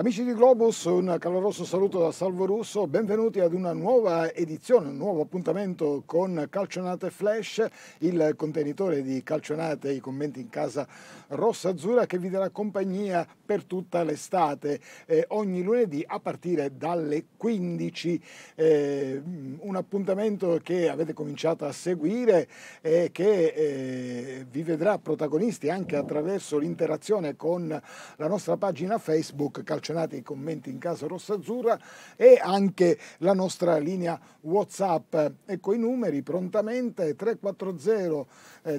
Amici di Globus, un caloroso saluto da Salvo Russo, benvenuti ad una nuova edizione, un nuovo appuntamento con Calcionate Flash, il contenitore di Calcionate e i commenti in casa rossa azzurra che vi darà compagnia per tutta l'estate, eh, ogni lunedì a partire dalle 15. Eh, un appuntamento che avete cominciato a seguire e eh, che vi vedrà protagonisti anche attraverso l'interazione con la nostra pagina Facebook Calcionate selezionati i commenti in casa Rossa Azzurra e anche la nostra linea WhatsApp. Ecco i numeri prontamente 340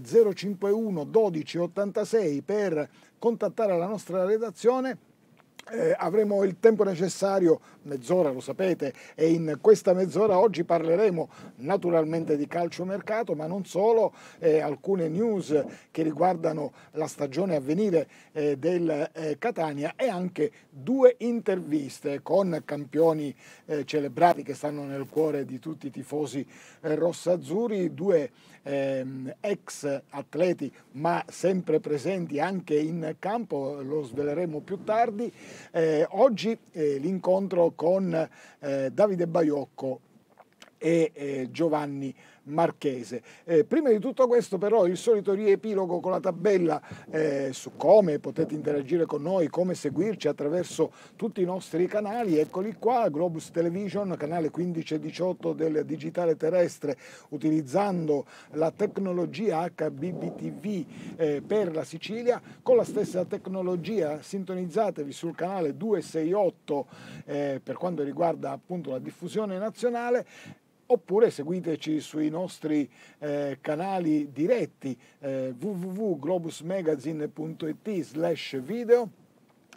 051 1286 per contattare la nostra redazione eh, avremo il tempo necessario, mezz'ora lo sapete, e in questa mezz'ora oggi parleremo naturalmente di calciomercato, ma non solo, eh, alcune news che riguardano la stagione a venire eh, del eh, Catania e anche due interviste con campioni eh, celebrati che stanno nel cuore di tutti i tifosi eh, rossazzurri, due ehm, ex atleti ma sempre presenti anche in campo, lo sveleremo più tardi. Eh, oggi eh, l'incontro con eh, Davide Baiocco e eh, Giovanni marchese. Eh, prima di tutto questo però il solito riepilogo con la tabella eh, su come potete interagire con noi, come seguirci attraverso tutti i nostri canali, eccoli qua, Globus Television, canale 15 e 18 del digitale terrestre, utilizzando la tecnologia HBBTV eh, per la Sicilia, con la stessa tecnologia sintonizzatevi sul canale 268 eh, per quanto riguarda appunto la diffusione nazionale oppure seguiteci sui nostri eh, canali diretti eh, www.globusmagazine.it slash video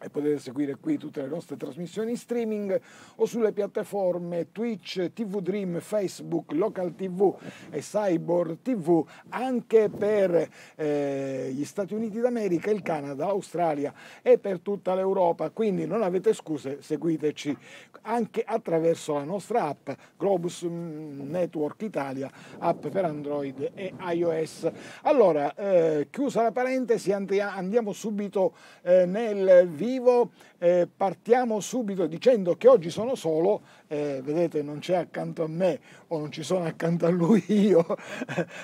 e potete seguire qui tutte le nostre trasmissioni in streaming o sulle piattaforme Twitch, TV Dream, Facebook, Local TV e Cyborg TV anche per eh, gli Stati Uniti d'America, il Canada, l'Australia e per tutta l'Europa. Quindi non avete scuse, seguiteci anche attraverso la nostra app Globus Network Italia, app per Android e iOS. Allora, eh, chiusa la parentesi, andiamo subito eh, nel video motivo eh, partiamo subito dicendo che oggi sono solo, eh, vedete non c'è accanto a me o non ci sono accanto a lui io,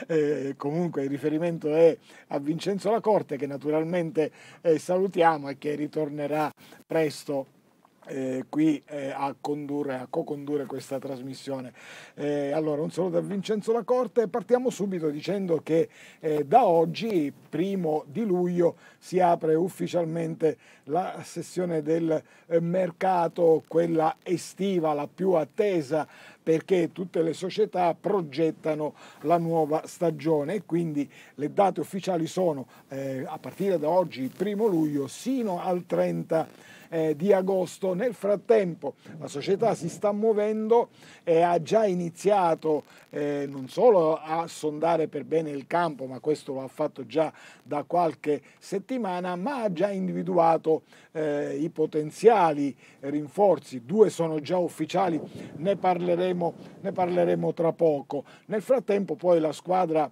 eh, comunque il riferimento è a Vincenzo Lacorte che naturalmente eh, salutiamo e che ritornerà presto eh, qui eh, a condurre, a co-condurre questa trasmissione. Eh, allora, un saluto da Vincenzo Lacorte partiamo subito dicendo che eh, da oggi, primo di luglio, si apre ufficialmente la sessione del eh, mercato, quella estiva, la più attesa perché tutte le società progettano la nuova stagione e quindi le date ufficiali sono eh, a partire da oggi, primo luglio, sino al 30 luglio eh, di agosto. Nel frattempo la società si sta muovendo e ha già iniziato eh, non solo a sondare per bene il campo, ma questo lo ha fatto già da qualche settimana, ma ha già individuato eh, i potenziali rinforzi. Due sono già ufficiali, ne parleremo, ne parleremo tra poco. Nel frattempo poi la squadra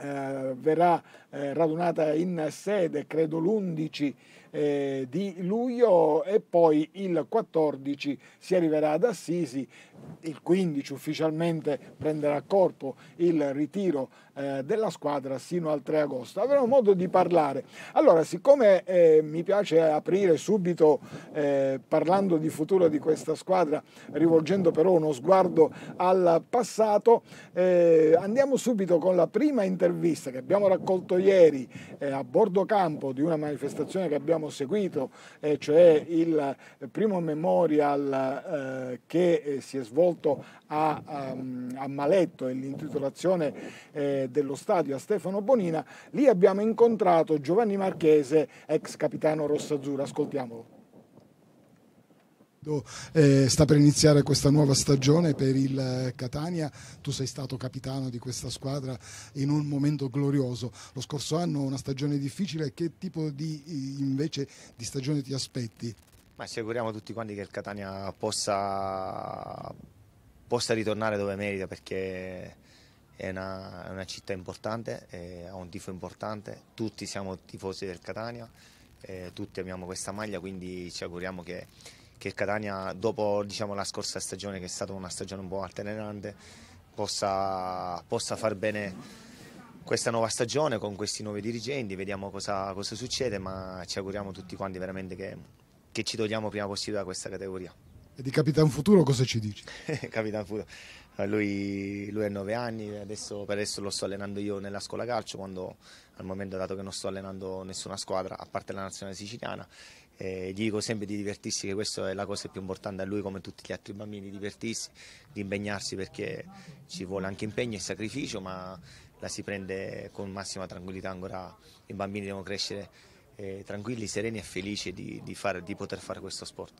eh, verrà eh, radunata in sede, credo l'11 eh, di luglio e poi il 14 si arriverà ad Assisi, il 15 ufficialmente prenderà corpo il ritiro eh, della squadra sino al 3 agosto. Avremo modo di parlare. Allora, siccome eh, mi piace aprire subito eh, parlando di futuro di questa squadra, rivolgendo però uno sguardo al passato, eh, andiamo subito con la prima intervista che abbiamo raccolto ieri eh, a bordo campo di una manifestazione che abbiamo abbiamo seguito, eh, cioè il primo memorial eh, che eh, si è svolto a, a, um, a Maletto e l'intitolazione eh, dello stadio a Stefano Bonina, lì abbiamo incontrato Giovanni Marchese, ex capitano rossazzurro. Ascoltiamolo. Eh, sta per iniziare questa nuova stagione per il eh, Catania, tu sei stato capitano di questa squadra in un momento glorioso, lo scorso anno una stagione difficile, che tipo di, invece, di stagione ti aspetti? Ma ci auguriamo tutti quanti che il Catania possa, possa ritornare dove merita perché è una, è una città importante, ha un tifo importante, tutti siamo tifosi del Catania, eh, tutti amiamo questa maglia, quindi ci auguriamo che che Catania dopo diciamo, la scorsa stagione che è stata una stagione un po' altalenante possa, possa far bene questa nuova stagione con questi nuovi dirigenti, vediamo cosa, cosa succede, ma ci auguriamo tutti quanti veramente che, che ci togliamo prima possibile da questa categoria. E di Capitan Futuro cosa ci dici? Capitan Futuro, eh, lui, lui ha 9 anni, adesso, per adesso lo sto allenando io nella scuola calcio, quando al momento dato che non sto allenando nessuna squadra, a parte la nazionale siciliana, eh, gli dico sempre di divertirsi, che questa è la cosa più importante a lui come a tutti gli altri bambini, di divertirsi, di impegnarsi perché ci vuole anche impegno e sacrificio, ma la si prende con massima tranquillità ancora, i bambini devono crescere eh, tranquilli, sereni e felici di, di, fare, di poter fare questo sport.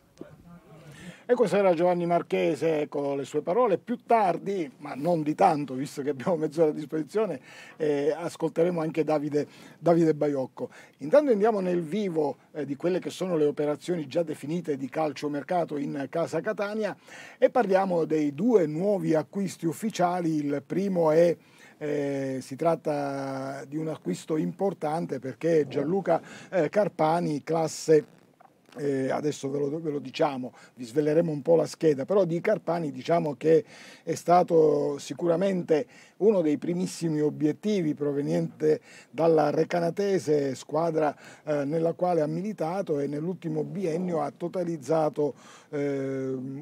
E questo era Giovanni Marchese con le sue parole. Più tardi, ma non di tanto, visto che abbiamo mezz'ora a disposizione, eh, ascolteremo anche Davide, Davide, Baiocco. Intanto andiamo nel vivo eh, di quelle che sono le operazioni già definite di calcio mercato in Casa Catania e parliamo dei due nuovi acquisti ufficiali. Il primo è... Eh, si tratta di un acquisto importante perché Gianluca eh, Carpani, classe eh, adesso ve lo, ve lo, diciamo, vi sveleremo un po' la scheda, però di Carpani diciamo che è stato sicuramente uno dei primissimi obiettivi proveniente dalla Recanatese, squadra eh, nella quale ha militato e nell'ultimo biennio ha totalizzato ehm,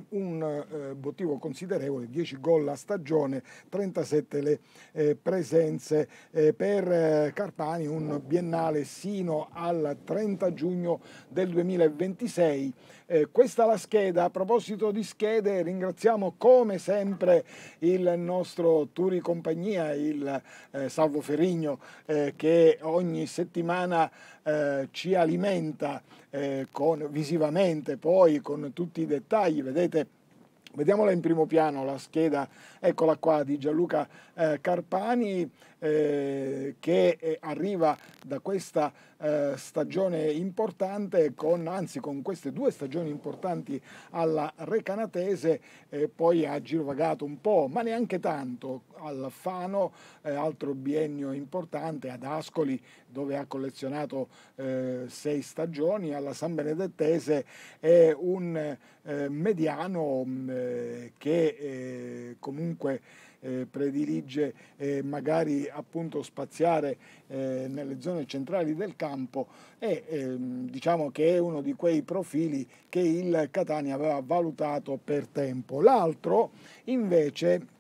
eh, un bottivo considerevole, 10 gol a stagione, 37 le eh, presenze eh, per eh, Carpani, un biennale sino al 30 giugno del 2020 26. Eh, questa è la scheda. A proposito di schede, ringraziamo come sempre il nostro Turi Compagnia, il eh, Salvo Ferigno, eh, che ogni settimana eh, ci alimenta eh, con, visivamente, poi con tutti i dettagli. Vedete Vediamola in primo piano la scheda, eccola qua, di Gianluca eh, Carpani, eh, che eh, arriva da questa eh, stagione importante, con, anzi con queste due stagioni importanti alla Recanatese, eh, poi ha girovagato un po', ma neanche tanto, al Fano, altro biennio importante, ad Ascoli dove ha collezionato sei stagioni, alla San Benedettese è un mediano mm, che comunque eh, predilige eh, magari appunto spaziare eh, nelle zone centrali del campo e ehm, diciamo che è uno di quei profili che il Catania aveva valutato per tempo. L'altro invece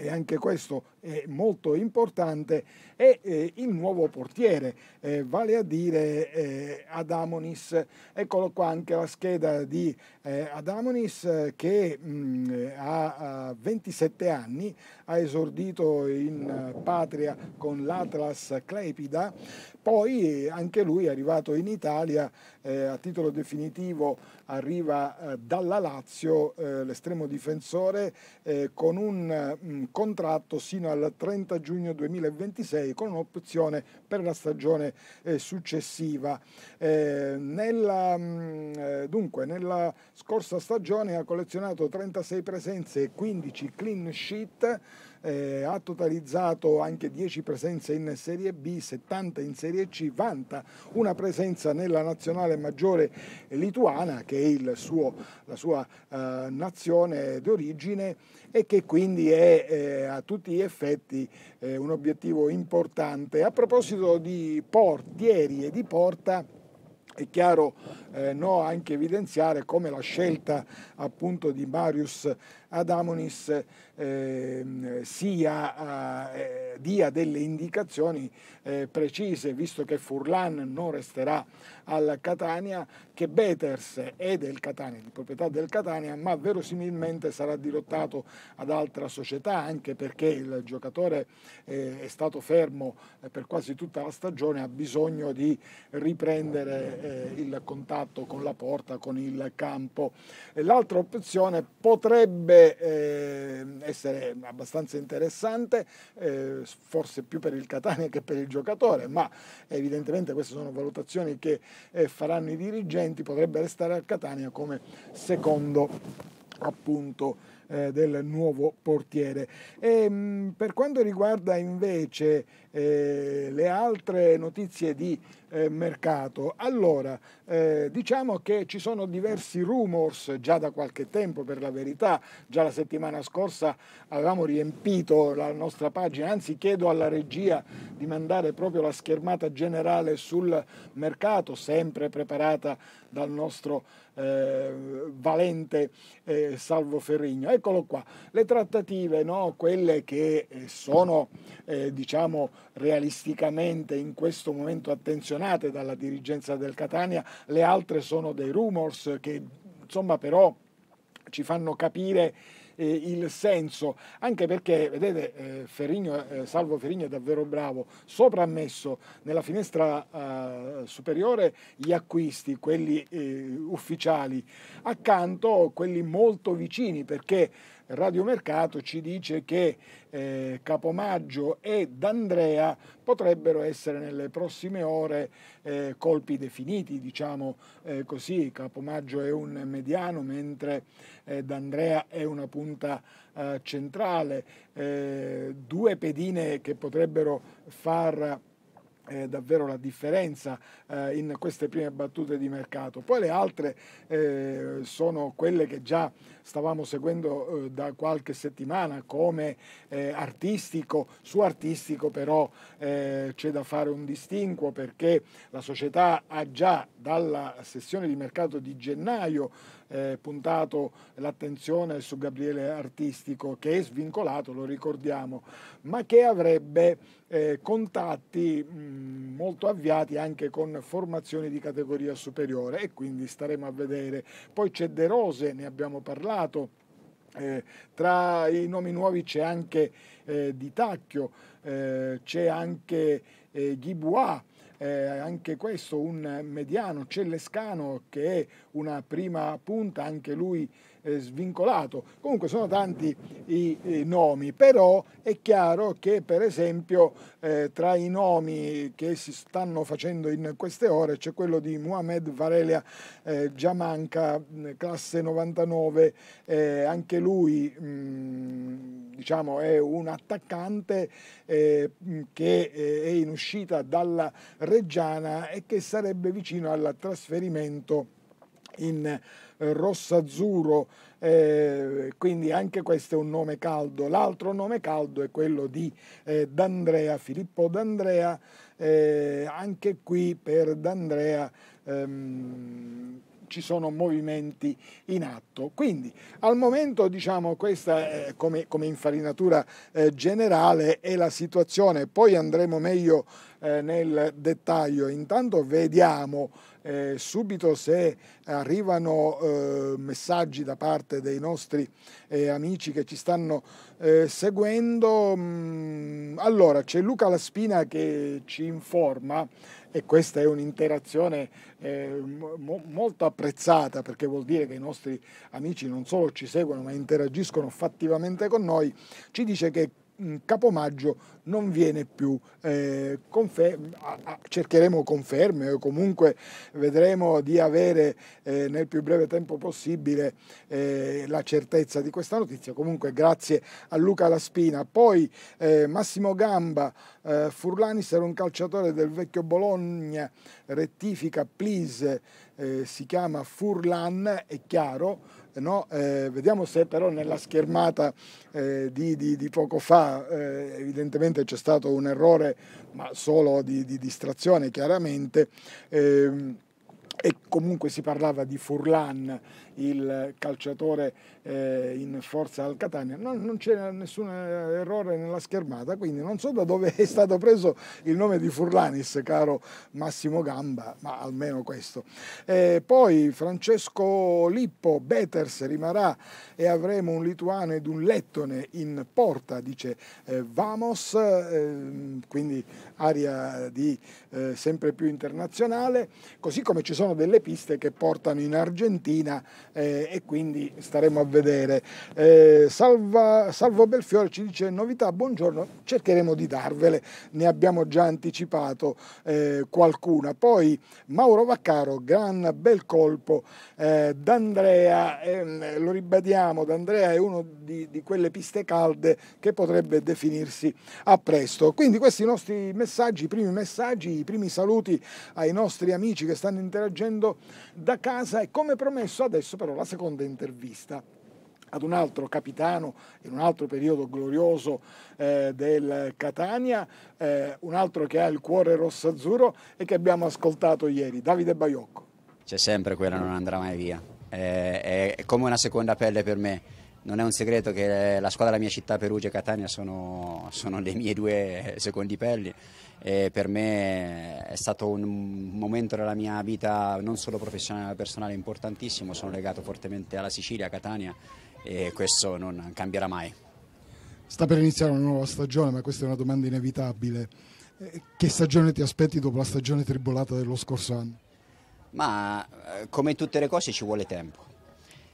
e anche questo è molto importante, è eh, il nuovo portiere, eh, vale a dire eh, Adamonis. Eccolo qua anche la scheda di eh, Adamonis che mh, mm, ha 27 anni, ha esordito in patria con l'Atlas Clepida, poi anche lui è arrivato in Italia eh, a titolo definitivo arriva eh, dalla Lazio l'estremo difensore con un mh, mm, contratto sino fino al 30 giugno 2026 con un'opzione per la stagione eh, successiva. Eh, nella, mh, mm, eh, dunque, nella scorsa stagione ha collezionato 36 presenze e 15 clean sheet eh, ha totalizzato anche 10 presenze in Serie B, 70 in Serie C, vanta una presenza nella nazionale maggiore lituana che è suo, la sua eh, nazione d'origine e che quindi è eh, a tutti gli effetti eh, un obiettivo importante. A proposito di portieri e di porta, è chiaro eh, no, anche evidenziare come la scelta appunto di Marius ad Amonis eh, sia, eh, dia delle indicazioni eh, precise, visto che Furlan non resterà al Catania, che Beters è del Catania, di proprietà del Catania, ma verosimilmente sarà dirottato ad altra società, anche perché il giocatore eh, è stato fermo eh, per quasi tutta la stagione, ha bisogno di riprendere eh, il contatto con la porta, con il campo. L'altra opzione potrebbe eh, essere abbastanza interessante, eh, forse più per il Catania che per il giocatore, ma evidentemente queste sono valutazioni che eh, faranno i dirigenti, potrebbe restare al Catania come secondo appunto eh, del nuovo portiere. E, ehm, mh, per quanto riguarda invece eh, le altre notizie di eh, mercato. Allora, eh, diciamo che ci sono diversi rumors già da qualche tempo, per la verità, già la settimana scorsa avevamo riempito la nostra pagina, anzi chiedo alla regia di mandare proprio la schermata generale sul mercato, sempre preparata dal nostro eh, valente eh, Salvo Ferrigno. Eccolo qua, le trattative, no? quelle che eh, sono eh, diciamo realisticamente in questo momento attenzionate menzionate dalla dirigenza del Catania, le altre sono dei rumors che insomma però ci fanno capire eh, il senso, anche perché, vedete, eh, Ferrigno, eh, Salvo Ferrigno è davvero bravo, sopramesso nella finestra eh, superiore gli acquisti, quelli eh, ufficiali, accanto quelli molto vicini, perché radiomercato ci dice che eh, Capomaggio e D'Andrea potrebbero essere nelle prossime ore eh, colpi definiti, diciamo eh, così. Capomaggio è un mediano, mentre eh, D'Andrea è una punta eh, centrale. Eh, due pedine che potrebbero far eh, davvero la differenza eh, in queste prime battute di mercato. Poi le altre eh, sono quelle che già stavamo seguendo eh, da qualche settimana come eh, artistico, su artistico però eh, c'è da fare un distinguo perché la società ha già dalla sessione di mercato di gennaio eh, puntato l'attenzione su Gabriele Artistico, che è svincolato, lo ricordiamo, ma che avrebbe eh, contatti mh, mm, molto avviati anche con formazioni di categoria superiore e quindi staremo a vedere. Poi c'è De Rose, ne abbiamo parlato. Eh, tra i nomi nuovi c'è anche eh, Di Tacchio, eh, c'è anche eh, Ghibua, eh, anche questo un mediano cellescano che è una prima punta, anche lui eh, svincolato. Comunque sono tanti i, i, nomi, però è chiaro che per esempio eh, tra i nomi che si stanno facendo in queste ore c'è quello di Mohamed Varelia eh, Giamanca, mm, classe 99, eh, anche lui mh, mm, diciamo, è un attaccante eh, mm, che eh, è in uscita dalla reggiana e che sarebbe vicino al trasferimento in eh, rossazzurro, eh, quindi anche questo è un nome caldo. L'altro nome caldo è quello di eh, D'Andrea, Filippo D'Andrea, eh, anche qui per D'Andrea ehm, ci sono movimenti in atto. Quindi al momento diciamo questa è come, come, infarinatura eh, generale è la situazione, poi andremo meglio eh, nel dettaglio. Intanto vediamo eh, subito se arrivano eh, messaggi da parte dei nostri eh, amici che ci stanno eh, seguendo. Mm, allora, c'è Luca Laspina che ci informa e questa è un'interazione eh, mo molto apprezzata perché vuol dire che i nostri amici non solo ci seguono ma interagiscono fattivamente con noi, ci dice che Capomaggio non viene più eh, conferm cercheremo conferme o comunque vedremo di avere eh, nel più breve tempo possibile eh, la certezza di questa notizia comunque grazie a Luca Laspina poi eh, Massimo Gamba eh, Furlani sarà un calciatore del vecchio Bologna rettifica please eh, si chiama Furlan è chiaro No? Eh, vediamo se però nella schermata eh, di, di, di, poco fa eh, evidentemente c'è stato un errore, ma solo di, di distrazione chiaramente ehm, e comunque si parlava di Furlan il calciatore eh, in forza al Catania, non, non c'era nessun eh, errore nella schermata, quindi non so da dove è stato preso il nome di Furlanis, caro Massimo Gamba, ma almeno questo. Eh, poi Francesco Lippo, Beters rimarrà e avremo un lituano ed un lettone in porta, dice eh, Vamos, ehm, quindi aria di, eh, sempre più internazionale, così come ci sono delle piste che portano in Argentina eh, e quindi staremo a vedere. Eh, Salva, Salvo Belfiore ci dice novità, buongiorno, cercheremo di darvele, ne abbiamo già anticipato eh, qualcuna. Poi Mauro Vaccaro, gran bel colpo eh, d'Andrea, ehm, lo ribadiamo, d'Andrea è uno di, di quelle piste calde che potrebbe definirsi a presto. Quindi questi i nostri messaggi, i primi messaggi, i primi saluti ai nostri amici che stanno interagendo da casa e come promesso adesso per presentarono la seconda intervista ad un altro capitano in un altro periodo glorioso eh, del Catania, eh, un altro che ha il cuore rosso-azzurro e che abbiamo ascoltato ieri, Davide Baiocco. C'è sempre quella, non andrà mai via. È, è come una seconda pelle per me. Non è un segreto che la squadra della mia città, Perugia e Catania, sono, sono le mie due secondi pelli e per me è stato un momento della mia vita non solo professionale ma personale importantissimo, sono legato fortemente alla Sicilia, a Catania e questo non cambierà mai. Sta per iniziare una nuova stagione, ma questa è una domanda inevitabile. Eh, che stagione ti aspetti dopo la stagione tribolata dello scorso anno? Ma eh, come tutte le cose ci vuole tempo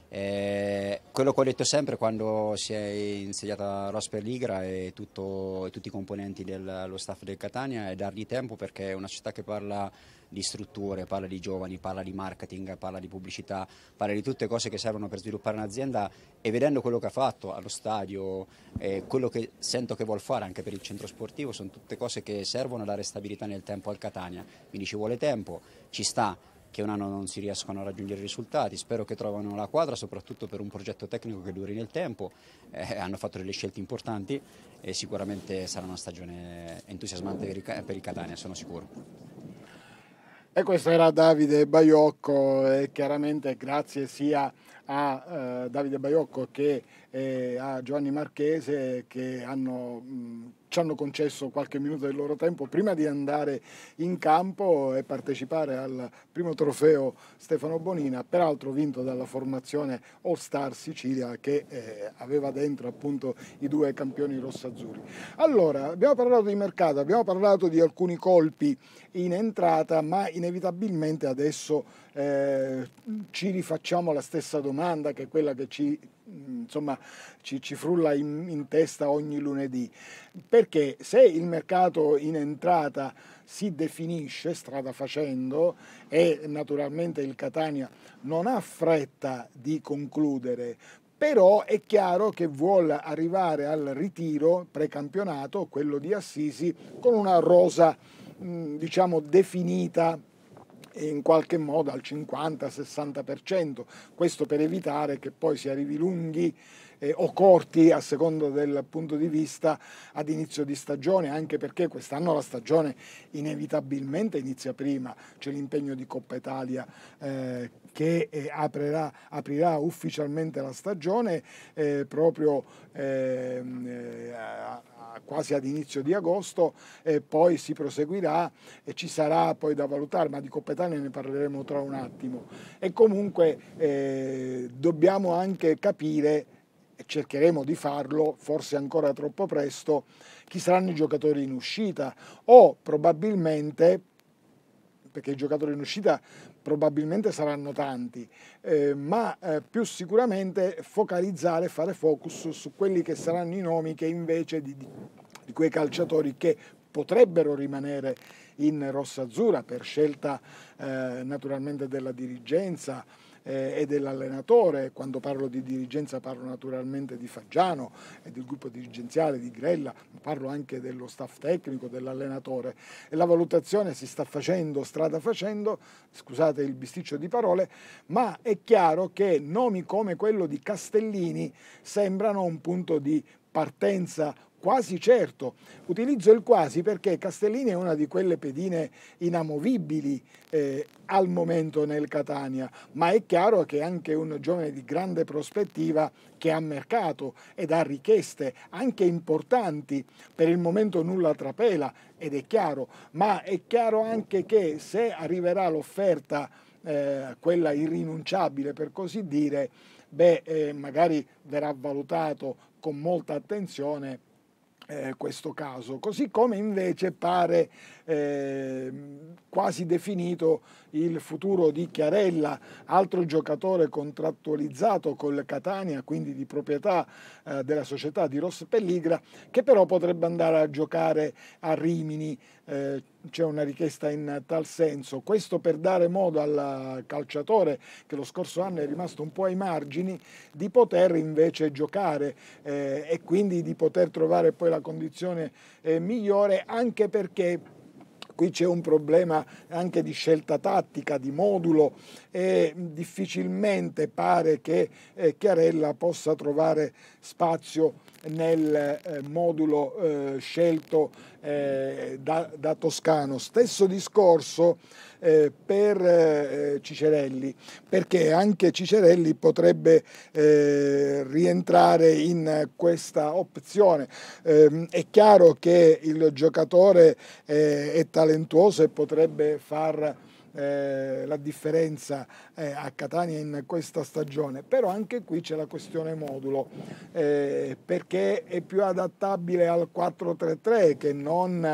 eh, quello che ho detto sempre quando si è insediata Rosper Ligra e, tutto, tutti i componenti dello staff del Catania è dargli tempo perché è una città che parla di strutture, parla di giovani, parla di marketing, parla di pubblicità, parla di tutte cose che servono per sviluppare un'azienda e vedendo quello che ha fatto allo stadio, eh, quello che sento che vuol fare anche per il centro sportivo, sono tutte cose che servono a dare stabilità nel tempo al Catania, quindi ci vuole tempo, ci sta che un anno non si riescono a raggiungere i risultati, spero che trovano la quadra soprattutto per un progetto tecnico che duri nel tempo, eh, hanno fatto delle scelte importanti e sicuramente sarà una stagione entusiasmante per i Catania, sono sicuro. E questo era Davide Baiocco e chiaramente grazie sia a eh, Davide Baiocco che e a Giovanni Marchese che hanno, mh, mm, ci hanno concesso qualche minuto del loro tempo prima di andare in campo e partecipare al primo trofeo Stefano Bonina, peraltro vinto dalla formazione All Star Sicilia che eh, aveva dentro appunto i due campioni rossazzurri. Allora, abbiamo parlato di mercato, abbiamo parlato di alcuni colpi in entrata, ma inevitabilmente adesso eh, ci rifacciamo la stessa domanda che è quella che ci Mm, insomma, ci, ci frulla in, in testa ogni lunedì. Perché se il mercato in entrata si definisce strada facendo e naturalmente il Catania non ha fretta di concludere però è chiaro che vuole arrivare al ritiro precampionato, quello di Assisi, con una rosa mm, diciamo definita e in qualche modo al 50-60%, questo per evitare che poi si arrivi lunghi eh, o corti a secondo del punto di vista ad inizio di stagione, anche perché quest'anno la stagione inevitabilmente inizia prima, c'è l'impegno di Coppa Italia eh, che eh, aprirà, aprirà, ufficialmente la stagione eh, proprio ehm, eh, a quasi ad inizio di agosto e poi si proseguirà e ci sarà poi da valutare, ma di Coppa Italia ne parleremo tra un attimo. E comunque eh, dobbiamo anche capire e cercheremo di farlo, forse ancora troppo presto, chi saranno i giocatori in uscita o probabilmente perché i giocatori in uscita probabilmente saranno tanti, eh, ma eh, più sicuramente focalizzare, fare focus su quelli che saranno i nomi che invece di, di quei calciatori che potrebbero rimanere in rossa azzurra per scelta eh, naturalmente della dirigenza, eh, e dell'allenatore, quando parlo di dirigenza parlo naturalmente di Faggiano e del gruppo dirigenziale di Grella, parlo anche dello staff tecnico, dell'allenatore e la valutazione si sta facendo, strada facendo, scusate il bisticcio di parole, ma è chiaro che nomi come quello di Castellini sembrano un punto di partenza quasi certo. Utilizzo il quasi perché Castellini è una di quelle pedine inamovibili eh, al momento nel Catania, ma è chiaro che anche un giovane di grande prospettiva che ha mercato ed ha richieste anche importanti, per il momento nulla trapela ed è chiaro, ma è chiaro anche che se arriverà l'offerta, eh, quella irrinunciabile per così dire, beh, eh, magari verrà valutato con molta attenzione eh, questo caso, così come invece pare eh, quasi definito il futuro di Chiarella, altro giocatore contrattualizzato col Catania, quindi di proprietà eh, della società di Ross Pelligra, che però potrebbe andare a giocare a Rimini. Eh, c'è una richiesta in tal senso. Questo per dare modo al calciatore che lo scorso anno è rimasto un po' ai margini di poter invece giocare eh, e quindi di poter trovare poi la condizione eh, migliore anche perché qui c'è un problema anche di scelta tattica, di modulo e mm, difficilmente pare che eh, Chiarella possa trovare spazio nel eh, modulo eh, scelto da, da, Toscano. Stesso discorso per Cicerelli, perché anche Cicerelli potrebbe rientrare in questa opzione. Ehm, è chiaro che il giocatore è talentuoso e potrebbe far eh, la differenza eh, a Catania in questa stagione, però anche qui c'è la questione modulo, eh, perché è più adattabile al 4-3-3 che non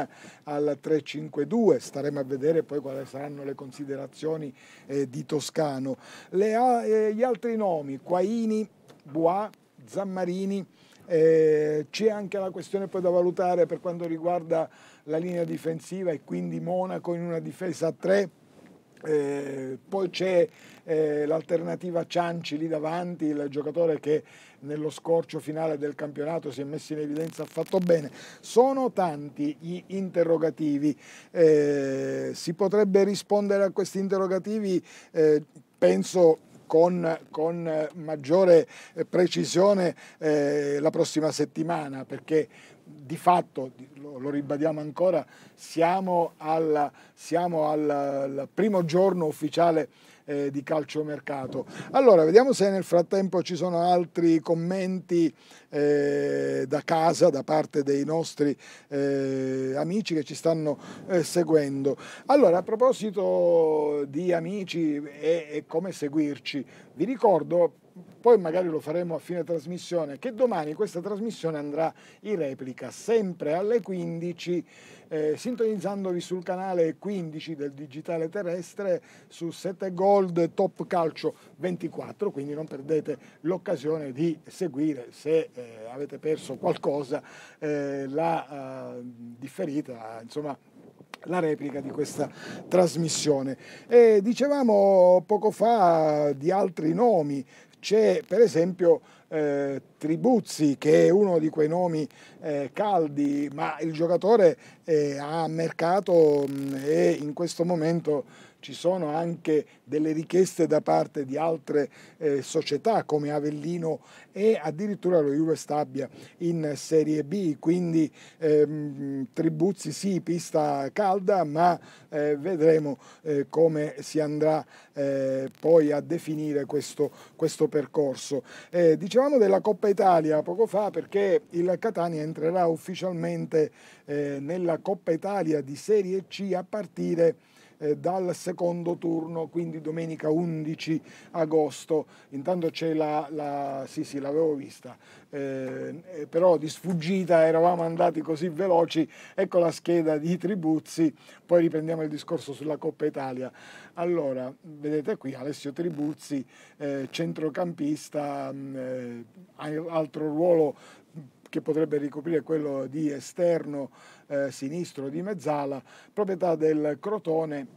al 3-5-2, staremo a vedere poi quali saranno le considerazioni eh, di Toscano. Le, eh, gli altri nomi, Quaini, Bois, Zammarini, eh, c'è anche la questione poi da valutare per quanto riguarda la linea difensiva e quindi Monaco in una difesa a 3 eh, poi c'è eh, l'alternativa Cianci lì davanti, il giocatore che nello scorcio finale del campionato si è messo in evidenza, ha fatto bene. Sono tanti gli interrogativi, eh, si potrebbe rispondere a questi interrogativi, eh, penso con, con, maggiore eh, precisione eh, la prossima settimana, perché di fatto, lo, ribadiamo ancora, siamo, alla, siamo al, al, primo giorno ufficiale eh, di calciomercato. Allora, vediamo se nel frattempo ci sono altri commenti eh, da casa, da parte dei nostri eh, amici che ci stanno eh, seguendo. Allora, a proposito di amici e, e come seguirci, vi ricordo poi magari lo faremo a fine trasmissione, che domani questa trasmissione andrà in replica sempre alle 15, eh, sintonizzandovi sul canale 15 del Digitale Terrestre su 7 Gold Top Calcio 24, quindi non perdete l'occasione di seguire se eh, avete perso qualcosa eh, la eh, differita, insomma la replica di questa trasmissione. E dicevamo poco fa di altri nomi c'è per esempio eh, Tribuzzi che è uno di quei nomi eh, caldi, ma il giocatore eh, ha mercato mh, e in questo momento ci sono anche delle richieste da parte di altre eh, società come Avellino e addirittura lo Juve Stabia in Serie B, quindi ehm, Tribuzzi sì, pista calda, ma eh, vedremo eh, come si andrà eh, poi a definire questo, questo percorso. Eh, dicevamo della Coppa Italia poco fa perché il Catania entrerà ufficialmente eh, nella Coppa Italia di Serie C a partire eh, dal secondo turno, quindi domenica 11 agosto. Intanto c'è la, la, sì sì l'avevo vista, eh, eh, però di sfuggita eravamo andati così veloci, ecco la scheda di Tribuzzi, poi riprendiamo il discorso sulla Coppa Italia. Allora, vedete qui Alessio Tribuzzi, eh, centrocampista, mh, mm, eh, altro ruolo che potrebbe ricoprire quello di esterno eh, sinistro di mezzala, proprietà del Crotone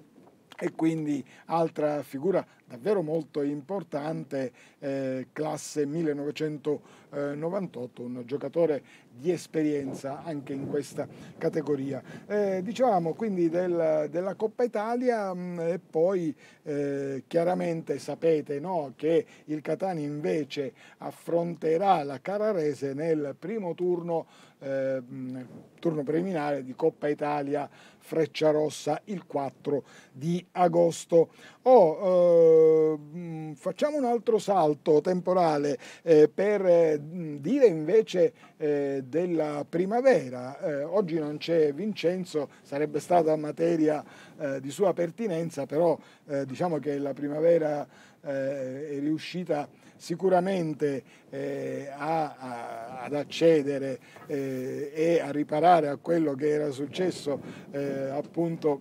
e quindi altra figura davvero molto importante, eh, classe 1998, un giocatore di esperienza anche in questa categoria. Eh, dicevamo quindi del, della Coppa Italia mh, mm, e poi eh, chiaramente sapete no, che il Catani invece affronterà la Cararese nel primo turno, eh, mm, turno preliminare di Coppa Italia Freccia Rossa il 4 di agosto. Oh, eh, mm, facciamo un altro salto temporale eh, per eh, dire invece eh, della primavera. Eh, oggi non c'è Vincenzo, sarebbe stata materia eh, di sua pertinenza, però eh, diciamo che la primavera eh, è riuscita sicuramente eh, a, a, ad accedere eh, e a riparare a quello che era successo eh, appunto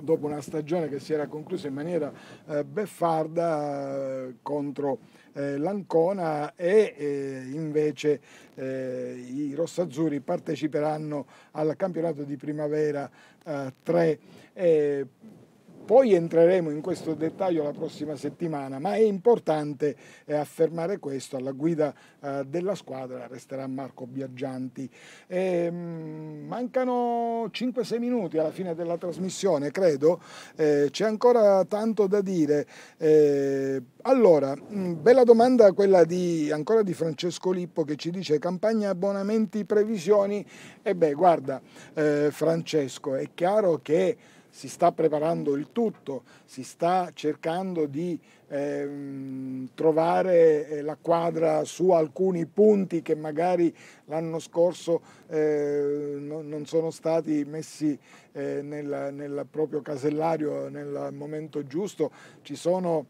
dopo una stagione che si era conclusa in maniera beffarda contro eh, l'Ancona e eh, invece eh, i rossazzurri parteciperanno al campionato di primavera 3 eh, poi entreremo in questo dettaglio la prossima settimana, ma è importante eh, affermare questo. Alla guida eh, della squadra resterà Marco Biaggianti. E, ehm, mancano 5-6 minuti alla fine della trasmissione, credo. Eh, c'è ancora tanto da dire. Eh, allora, mm, bella domanda quella di, ancora di Francesco Lippo che ci dice campagna abbonamenti previsioni. E beh, guarda eh, Francesco, è chiaro che si sta preparando il tutto, si sta cercando di ehm, trovare eh, la quadra su alcuni punti che magari l'anno scorso eh, non sono stati messi eh, nel, nel proprio casellario nel momento giusto. Ci sono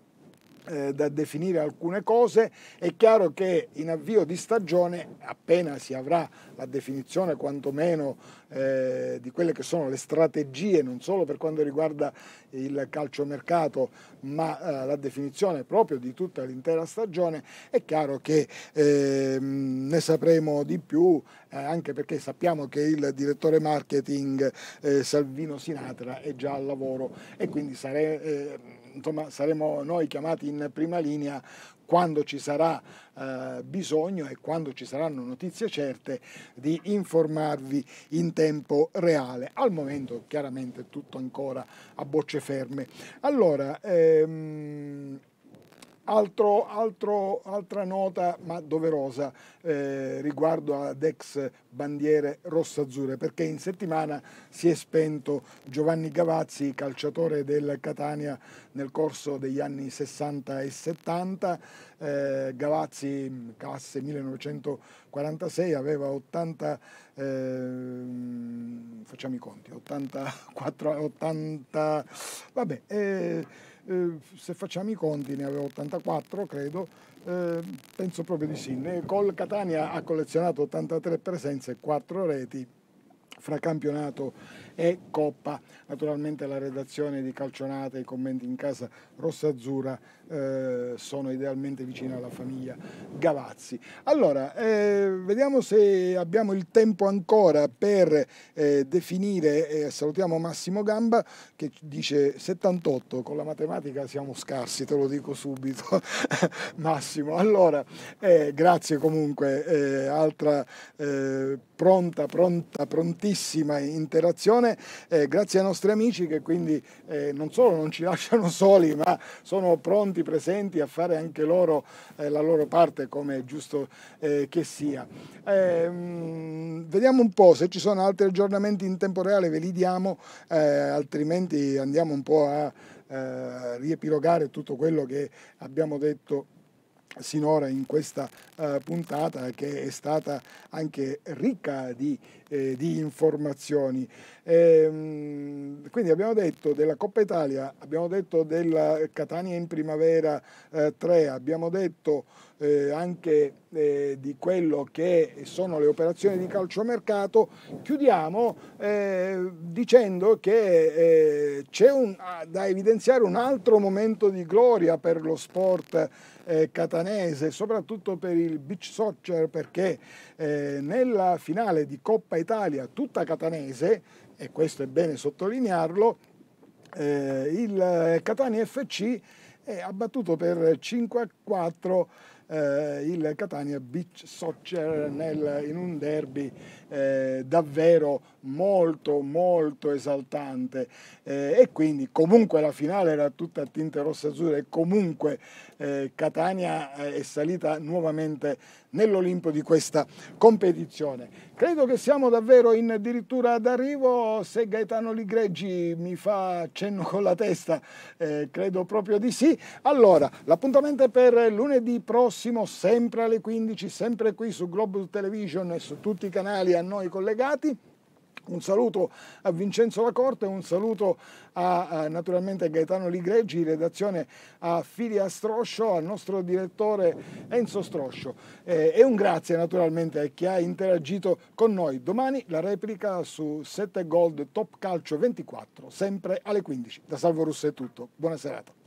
eh, da definire alcune cose, è chiaro che in avvio di stagione, appena si avrà la definizione quantomeno eh, di quelle che sono le strategie, non solo per quanto riguarda il calciomercato, ma eh, la definizione proprio di tutta l'intera stagione, è chiaro che ehm, ne sapremo di più, eh, anche perché sappiamo che il direttore marketing eh, Salvino Sinatra è già al lavoro e quindi sare- eh, insomma, saremo noi chiamati in prima linea quando ci sarà eh, bisogno e quando ci saranno notizie certe di informarvi in tempo reale. Al momento chiaramente tutto ancora a bocce ferme. Allora, ehm, Altro, altro, altra nota, ma doverosa, eh, riguardo ad ex bandiere rossazzure, perché in settimana si è spento Giovanni Gavazzi, calciatore del Catania nel corso degli anni 60 e 70. Eh, Gavazzi, classe 1946, aveva 80, eh, facciamo i conti, 84, 80, vabbè. Eh, eh, se facciamo i conti, ne aveva 84 credo, eh, penso proprio di sì. Col Catania ha collezionato 83 presenze e 4 reti fra campionato e Coppa. Naturalmente la redazione di Calcionate e i commenti in casa rossazzura eh, sono idealmente vicini alla famiglia Gavazzi. Allora, eh, vediamo se abbiamo il tempo ancora per eh, definire, salutiamo Massimo Gamba che dice 78, con la matematica siamo scarsi, te lo dico subito Massimo. Allora, eh, grazie comunque, eh, altra eh, pronta, pronta, prontissima interazione trasmissione, eh, grazie ai nostri amici che quindi eh, non solo non ci lasciano soli, ma sono pronti, presenti a fare anche loro eh, la loro parte come è giusto eh, che sia. Mh, ehm, vediamo un po' se ci sono altri aggiornamenti in tempo reale, ve li diamo, eh, altrimenti andiamo un po' a eh, riepilogare tutto quello che abbiamo detto sinora in questa uh, puntata che è stata anche ricca di eh, di informazioni. E, ehm, quindi abbiamo detto della Coppa Italia, abbiamo detto della Catania in primavera eh, 3, abbiamo detto eh, anche eh, di quello che sono le operazioni di calciomercato, chiudiamo eh, dicendo che eh, c'è un, ah, da evidenziare un altro momento di gloria per lo sport eh, catanese, soprattutto per il beach soccer, perché eh, nella finale di Coppa Italia tutta catanese, e questo è bene sottolinearlo, eh, il eh, Catania FC ha battuto per 5 a 4 eh, il Catania Beach Soccer nel, in un derby eh, davvero molto molto esaltante eh, e quindi comunque la finale era tutta a tinte rosse azzurre e comunque eh, Catania eh, è salita nuovamente nell'Olimpo di questa competizione. Credo che siamo davvero in addirittura d'arrivo, se Gaetano Ligreggi mi fa cenno con la testa, eh, credo proprio di sì. Allora, l'appuntamento è per lunedì prossimo, sempre alle 15, sempre qui su Global Television e su tutti i canali a noi collegati. Un saluto a Vincenzo Lacorte, un saluto a, a naturalmente a Gaetano Ligreggi, redazione a Filia Stroscio, al nostro direttore Enzo Stroscio eh, e un grazie naturalmente a chi ha interagito con noi. Domani la replica su 7 Gold Top Calcio 24, sempre alle 15. Da Salvo Russo è tutto, buona serata.